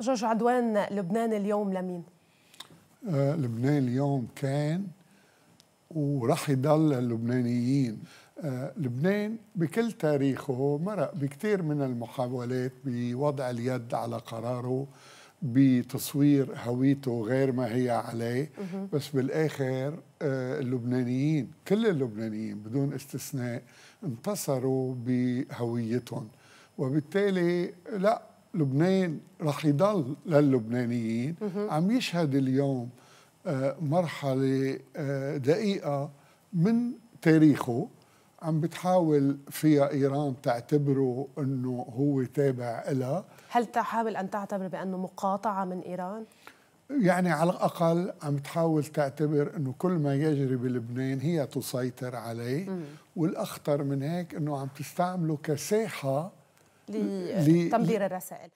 جورج عدوان لبنان اليوم لمين؟ آه لبنان اليوم كان وراح يضل اللبنانيين آه لبنان بكل تاريخه مرق بكثير من المحاولات بوضع اليد على قراره بتصوير هويته غير ما هي عليه بس بالاخر آه، اللبنانيين كل اللبنانيين بدون استثناء انتصروا بهويتهم وبالتالي لا لبنان رح يضل للبنانيين عم يشهد اليوم آه، مرحلة آه، دقيقة من تاريخه عم بتحاول فيها إيران تعتبره أنه هو تابع لها هل تحاول أن تعتبر بأنه مقاطعة من إيران؟ يعني على الأقل عم تحاول تعتبر أنه كل ما يجري بلبنان هي تسيطر عليه والأخطر من هيك أنه عم تستعمله كساحة لتمرير الرسائل